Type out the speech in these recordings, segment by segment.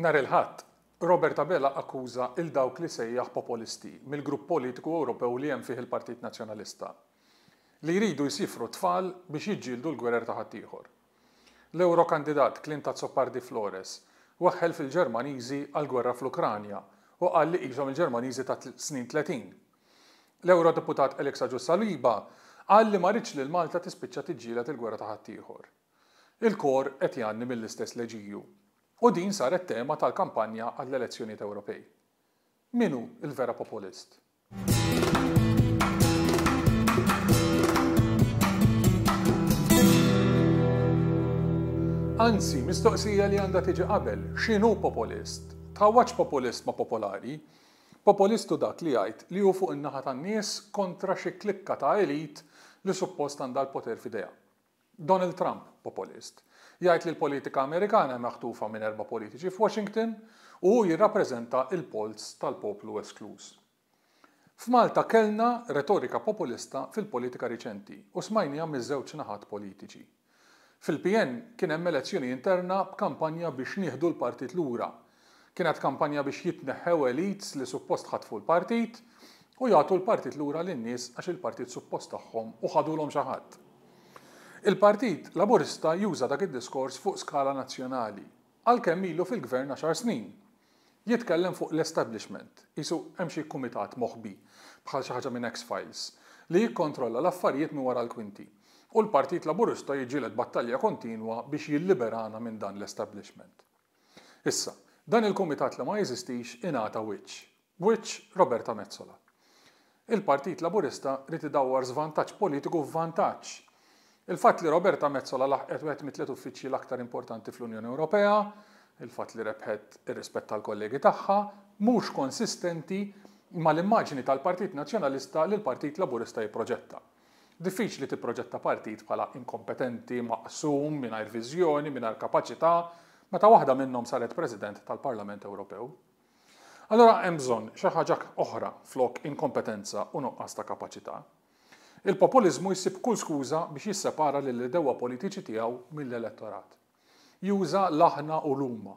Nar il-ħadd, Robert Abela akkuża il dawk li sejjaħ populisti mill-grupp politiku Ewropew li hemm fih il-Partit Nazzjonalista li jridu jisifru tfal biex jiġġieldu l-gwerer ta' ħaddieħor. L-euro kandidat Klinta Zoppardi Flores waħħel fil-Ġermaniżi għal gwerra fl-Ukranja u qal li qishom il-Ġermaniżi ta' snin 30. L-euro deputat Alexa Ġussaliba għal li ma li l Malta tispiċċa tiġġielet il-gwerra ta' ħaddieħor. Il-kor qed janni mill-istess leġiju. U din saret tema tal-kampanja għall-elezzjonijiet Ewropej. Minu il-vera populist? Anzi, mistoqsija li għanda tiġi qabel, xinu populist? Tawaċ populist ma popolari? Populistu dak li għajt li u fuq in-naħa tan-nies kontra xi klikka ta' elit li suppost għandha l-poter fideja. Donald Trump populist. Jgħid li l-politika Amerikana maħtufa minn erba' politiċi f'Washington u jirrappreżenta il-pols tal-poplu esklus. F'Malta kellna retorika populista fil-politika riċenti u smajnija miż-żewġ naħat politiċi. Fil-PN kien hemm elezzjoni interna b'kampanja biex nieħdu l-partit lura. Kienet kampanja biex jitneħħew elites li suppost ħatfu l-partit u jagħtu l-partit lura lin-nies għax il-partit suppost tagħhom u ħadulhom xi ħadd. Il-Partit Laburista juża dak id-diskors fuq skala nazzjonali, għalkemm ilu fil-gvern 10 snin. Jitkellem fuq l-establishment, jisu hemm xi kumitat moħbi bħal xi ħaġa minn X-Files li jikkontrolla l-affarijiet minn wara l-kwinti. U l-Partit Laburista jiġilet battalja kontinwa biex jilliberana minn dan l-establishment. Issa, dan il-kumitat li ma jeżistix ingħata Witch, Witch Roberta Mezzola. Il-Partit Laburista rrid idawwar żvantaġġ politiku f'vantaġġ Il-fatt li Roberta Mezzola laħqet wieħed mit-tliet uffiċċji l-aktar importanti fl-Unjoni Ewropea, il-fatt li rebħet ir-rispett tal-kollegi tagħha, mhux konsistenti mal-immaġni tal-Partit Nazzjonalista li l-Partit Laburista jipproġetta. Diffiċli tipproġetta partit bħala inkompetenti, maqsum, mingħajr viżjoni, mingħajr kapaċità, meta waħda minnhom saret President tal-Parlament Ewropew. Allora hemm bżonn xi ħaġa oħra flok inkompetenza u nuqqas ta' kapaċità. Il-populizmu jisib kull skuża biex jissepara l dewa politiċi tiegħu mill-elettorat. Juża l-aħna u l-umma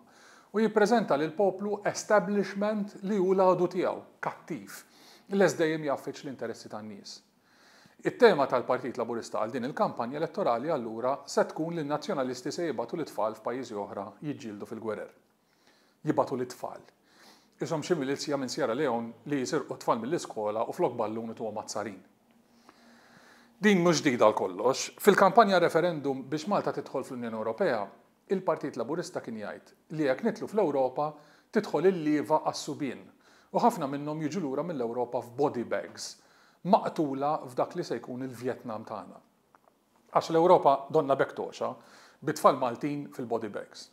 u jippreżenta lil poplu establishment li hu l-għadu tiegħu kattiv les dejjem jaffiċ l-interessi tan-nies. It-tema tal-Partit Laburista għal din il-kampanja elettorali allura se tkun li n-nazzjonalisti se jibatu l-tfal f'pajjiżi oħra jiġġieldu fil-gwerer. Jibatu l-tfal. Isom xi milizja minn Sierra Leone li jisirqu tfal mill-iskola u flok ballun tu mazzarin. Din mhux dik dal-kollox. Fil-kampanja referendum biex Malta tidħol fl-Unjoni Ewropea, il-Partit Laburista kien jgħid li jekk nitlu fl-Ewropa tidħol il-lieva għas-subin u ħafna minnhom jiġu lura mill-Ewropa f'body bags maqtula f'dak li se jkun il-Vjetnam tagħna. Għax l-Ewropa donna bektoxa bitfall Maltin fil-body bags.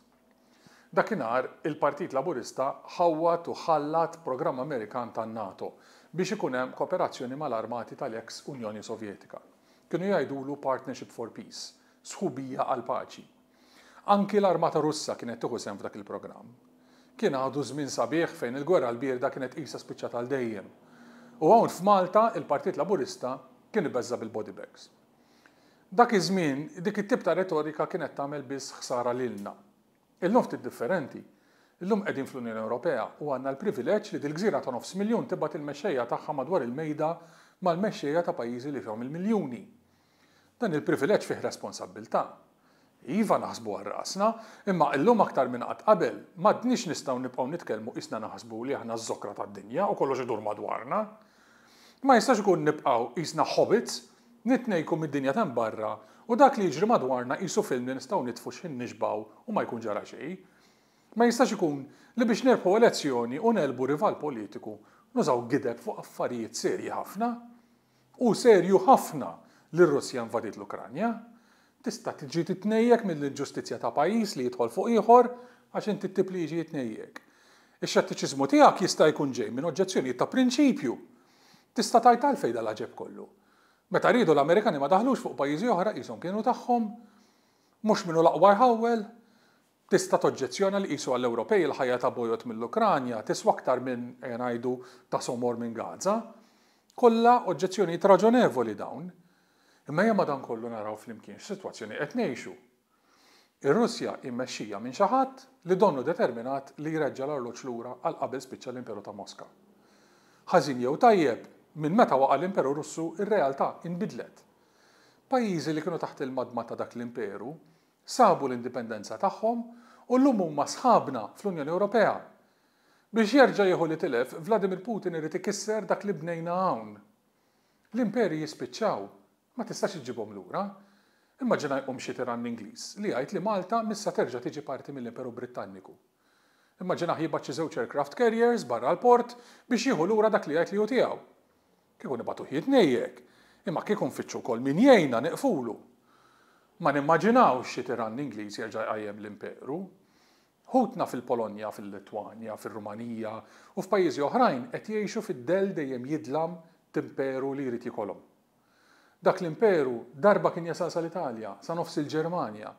Dakinhar il-Partit Laburista ħawwat u ħallat programm Amerikan tan-NATO biex ikun hemm kooperazzjoni mal-armati tal-eks Unjoni Sovjetika kienu jgħidulu Partnership for Peace, sħubija għal paċi. Anki l-armata russa kienet tuħu sem f'dak il-programm. Kien għadu żmien sabiħ fejn il-gwerra l-birda kienet qisha spiċċata għal dejjem. U hawn f'Malta il-Partit Laburista kien ibeżza bil-body bags. Dak iż-żmien dik it-tip ta' retorika kienet tagħmel biss ħsara lilna. il nuft ftit differenti. Illum qegħdin fl-Unjoni Ewropea u għandna l-privileġġ li dil-gżira ta' nofs miljun tibgħat il-mexxejja tagħha madwar il-mejda mal-mexxejja ta' pajjiżi li fihom il-miljuni. Dan il-privileġġ fih responsabilta. Iva naħsbu għarrasna, imma illum aktar minn qatt qabel, ma' madniex nistgħu nibqgħu nitkellmu isna naħsbu li aħna ż-zokra tad-dinja u kollox idur madwarna. Ma jistax ikun nibqgħu isna hobbits, nitnejku mid-dinja tan barra u dak li jiġri madwarna qisu film li nistgħu nitfu x'in nixbaw u ma jkun ġara xejn. Ma jistax ikun li biex nerbħu elezzjoni u nelbu rival politiku nużaw gideb fuq affarijiet serji ħafna u serju ħafna li r-Russja invadit l-Ukranja, tista' tiġi titnejjek mill-ġustizzja ta' pajjiż li jidħol fuq ieħor għax inti tibli jiġi jitnejjek. Ix-xettiċiżmu tiegħek jista' jkun ġej minn oġġezzjonijiet ta' prinċipju. Tista' tajt għalfejn dal-ġeb kollu. Meta rridu l-Amerikani ma daħlux fuq pajjiżi oħra qishom kienu tagħhom, mhux minnu l-aqwar ħawel, tista' toġġezzjona li qisu għall-Ewropej il-ħajja ta' bojot mill-Ukranja tiswa aktar minn eh, ngħidu ta' somor minn Gaza. Kollha oġġezzjonijiet raġonevoli dawn. Imma jgħam dan kollu naraw fl-imkien x-situazzjoni qed ngħixu. Ir-Russja immexxija minn xi ħadd li donnu determinat li jreġġa l-orloġ lura għal qabel spiċċa l-Imperu ta' Moska. Ħażin jew tajjeb minn meta waqa' l-Imperu Russu ir-realtà inbidlet. Pajjiżi li kienu taħt il-madma ta' dak l-Imperu sabu l-indipendenza tagħhom u l-lum huma sħabna fl-Unjoni Ewropea Biex jerġa' jieħu li tilef, Vladimir Putin irid ikisser dak li bnejna hawn. L-imperi jispiċċaw ma tistax l lura. Immaġina jqom xi tiran Ingliż li jgħid li Malta missa terġa' tiġi parti mill-Imperu Britanniku. Immaġina ħjibat xi aircraft carriers barra l-port biex jieħu lura dak li għajt li jutijaw. tiegħu. Kieku nibatu ħied nejjek, imma kieku fitxu wkoll min jgħinna neqfulu. Ma nimmaġinaw xie tiran Ingliż jerġa' għajem l-Imperu. Hutna fil-Polonja, fil-Litwanja, fil-Rumanija u f'pajjiżi oħrajn qed jgħixu fid-del dejjem jidlam timperu li jrid jikolhom. Dak l-imperu darba kien jasal sal-Italja, sa nofs il-Ġermanja.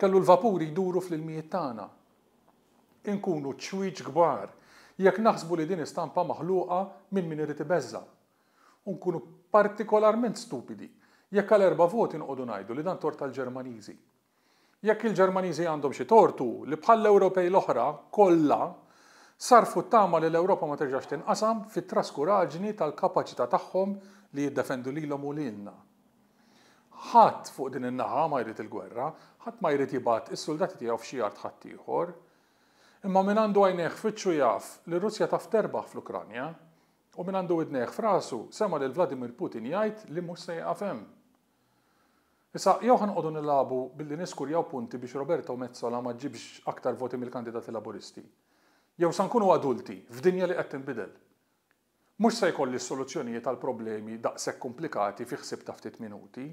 Kellu l-vapuri jduru fl-ilmijiet tagħna. Inkunu ċwiċ kbar jekk naħsbu li din istampa maħluqa minn min irid bezza. Unkunu partikolarment stupidi jekk għal erba' voti nqogħdu ngħidu li dan tort tal-Ġermaniżi. Jekk il-Ġermaniżi għandhom xi tortu li bħall-Ewropej l-oħra kollha sarfu t-tama li l-Europa ma terġax tinqasam fit traskuraġni tal-kapacità tagħhom li jiddefendu lilhom u lilna. Ħadd fuq din in-naħa ma jrid il-gwerra, ħadd ma jrid jibgħat is-soldati tiegħu f'xi art ħadd ieħor. Imma minn għandu għajneħ fitxu jaf li Russja taf terbaħ fl-Ukranja u minn għandu idneħ frasu sema li Vladimir Putin jgħid li mhux se jaqafem. Issa, jew ħanqodu labu billi niskurjaw punti biex Roberto Mezzola ma ġibx aktar voti mill-kandidati laburisti jew san nkunu adulti f'dinja li qed tinbidel. Mhux se jkolli s-soluzzjonijiet tal problemi daqshekk komplikati fi ħsieb ta' ftit minuti,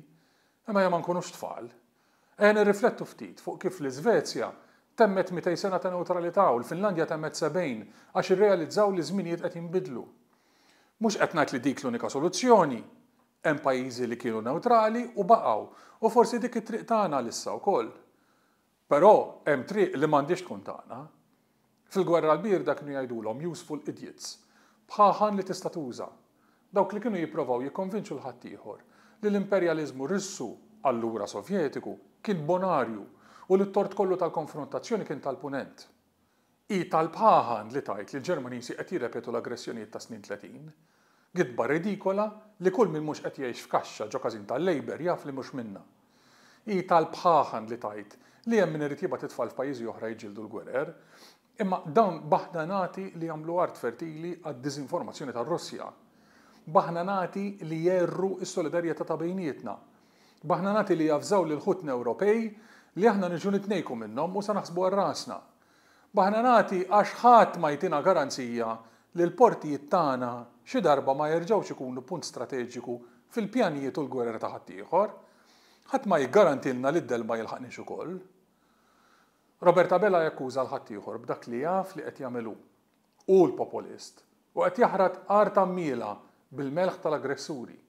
imma ma nkunux tfal. Ejn irriflettu ftit fuq kif l-Iżvezja temmet 200 sena ta' neutralità u l-Finlandja temmet 70 għax irrealizzaw li żminijiet qed jinbidlu. Mhux qed ngħid li dik l-unika soluzzjoni, hemm pajjiżi li kienu neutrali u baqgħu u forsi dik it-triq tagħna lissa wkoll. Però hemm triq li m'għandix tkun tagħna, Fil-gwerra l-bir dak nu jgħidulhom useful idiots. Bħaħan li tista' tuża. Dawk li kienu jipprovaw jikkonvinċu l-ħadd li l-imperjaliżmu Rissu allura Sovjetiku kien bonarju u li t-tort kollu tal-konfrontazzjoni kien tal-punent. I tal-bħaħan li tajt li l-Ġermanisi qed jirrepetu l-aggressjonijiet ta' snin 30, gidba ridikola li kull min mhux qed jgħix f'kaxxa ġo każin tal-Lejber jaf li mhux minna. I tal-bħaħan li tajt li hemm min irid jibgħat titfal f'pajjiżi oħra jġildu l-gwerer, Imma dawn baħna nati li jamlu art fertili għad dizinformazzjoni tar russja nati li jerru s-solidarjetà ta' bejnietna. nati li jafżaw l ħutn Ewropej li aħna niġu nitnejku minnhom u sa naħsbu Baħna nati għax ħadd ma jtina garanzija li l-portijiet tagħna xi darba ma jerġgħux ikunu punt strateġiku fil-pjanijiet u l gwerra ta' ħaddieħor. Ħadd ma jiggarantilna li d-delma jilħaqniex ukoll. Roberta Bella jakkuża l-ħaddieħor b'dak li jaf li qed jagħmelu u l-populist u qed jaħrat arta miela bil-melħ tal-aggressuri.